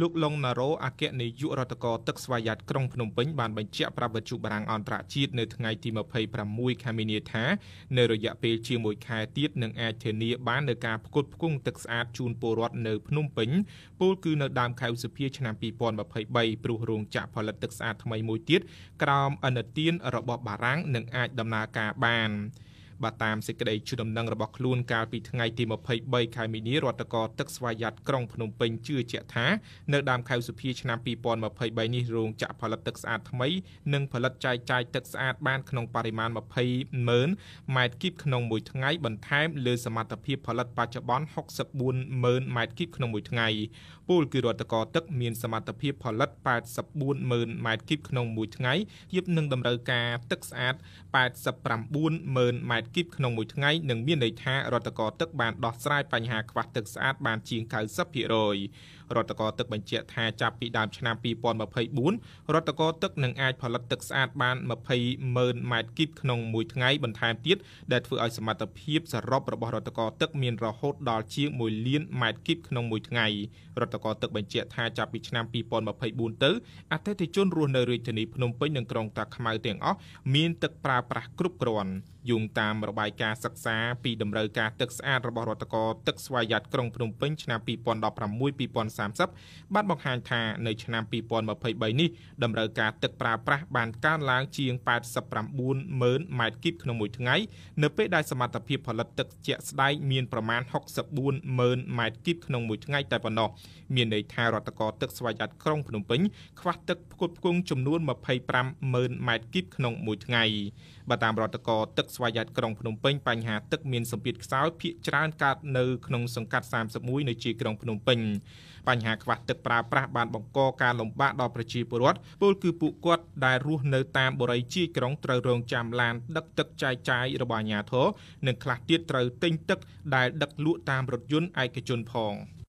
លោកឡុងណារ៉ូអគ្គនាយករដ្ឋកោទឹកស្វយ័តក្រុងភ្នំពេញបានបញ្ជាក់ប្រាប់វិទ្យុបារាំងអន្តរជាតិនៅថ្ងៃទី26ខែមីនាថានៅរយៈពេលជាមួយខែទៀតនឹងអាចធានាបាននូវការផ្គត់ផ្គង់ទឹកស្អាតជូនពលរដ្ឋនៅភ្នំពេញពោលគឺនៅដើមខែឧសភាឆ្នាំ2023ព្រោះរោងចក្រផលិតទឹកស្អាតថ្មីមួយទៀតក្រោមអនុទានរបស់បារាំងនឹងអាចដំណើរការបាន។បាទតាមសេចក្តីជូនដំណឹងរបស់ខ្លួនកាលពីថ្ងៃទី23ខែមីនារដ្ឋកោទឹកស្វយ័តក្រុងភ្នំពេញជឿជាក់ថានៅដើមខែឧសភាឆ្នាំ2023នេះរោងចក្រផលិតទឹកស្អាតថ្មីនឹងផលិតចែកចាយទឹកស្អាតបានក្នុងបរិមាណ20ម៉ឺនម៉ែត្រគីបក្នុងមួយថ្ងៃបន្ថែមលើសមត្ថភាពផលិតបច្ចុប្បន្ន64ម៉ឺនម៉ែត្រគីបក្នុងមួយថ្ងៃពលគឺរដ្ឋកោទឹកមានសមត្ថភាពផលិត84ម៉ឺនម៉ែត្រគីបក្នុងមួយថ្ងៃធៀបនឹងតម្រូវការទឹកស្អាត89ម៉ឺនម៉ែត្រតគីបក្នុងមួយថ្ងៃនឹងមានន័យថារដ្ឋកោទឹកបានដោះស្រាយបញ្ហាខ្វះទឹកស្អាតបានជាង90%រដ្ឋកោទឹកបញ្ជាក់ថាចាប់ពីដើមឆ្នាំ2024រដ្ឋកោទឹកនឹងអាចផលិតទឹកស្អាតបាន20ម៉ឺនម៉ែត្រគីបក្នុងមួយថ្ងៃបន្ថែមទៀតដែលធ្វើឲ្យសមត្ថភាពសរុបរបស់រដ្ឋកោទឹកមានរហូតដល់ជាង1លានម៉ែត្រគីបក្នុងមួយថ្ងៃរដ្ឋកោទឹកបញ្ជាក់ថាចាប់ពីឆ្នាំ2024ទៅអតិថិជនរស់នៅរាជធានីភ្នំពេញនិងក្រុងតាខ្មៅទាំងអស់មានទឹកប្រើប្រាស់គ្រប់គ្រាន់យោងតាមតាមរបាយការណ៍សិក្សាពីតម្រូវការទឹកស្អាតរបស់រដ្ឋកោទឹកស្វយ័តក្រុងភ្នំពេញឆ្នាំ2016-2030បានបង្ហាញថានៅឆ្នាំ2023នេះតម្រូវការទឹកប្រើប្រាស់បានកើនឡើងជាង89,000ម៉ែត្រគីបក្នុងមួយថ្ងៃនៅពេលដែលសមត្ថភាពផលិតទឹកជាក់ស្ដែងមានប្រមាណ64,000ម៉ែត្រគីបក្នុងមួយថ្ងៃតែប៉ុណ្ណោះមានន័យថារដ្ឋកោទឹកស្វយ័តក្រុងភ្នំពេញខ្វះទឹកផ្គត់ផ្គង់ចំនួន25,000ម៉ែត្រគីបក្នុងមួយថ្ងៃបើតាមរដ្ឋកោទឹកស្វយ័តក្រុងក្រុងភ្នំពេញបញ្ហាទឹកមានសម្ពាធខ្សោយភាគច្រើនកើតនៅក្នុងសង្កាត់31នៃជាក្រុងភ្នំពេញបញ្ហាខ្វះទឹកប្រើប្រាស់បានបង្កការលំបាកដល់ប្រជាពលរដ្ឋពលគឺពួកគាត់ដែលរស់នៅតាម បរិយាជាក្រុងត្រូវរងចាំឡាន ដឹកទឹកចាយចាយរបស់អាជ្ញាធរនិងខ្លះទៀតត្រូវទិញទឹក ដែលដឹកលក់តាមរថយន្តឯកជនផង។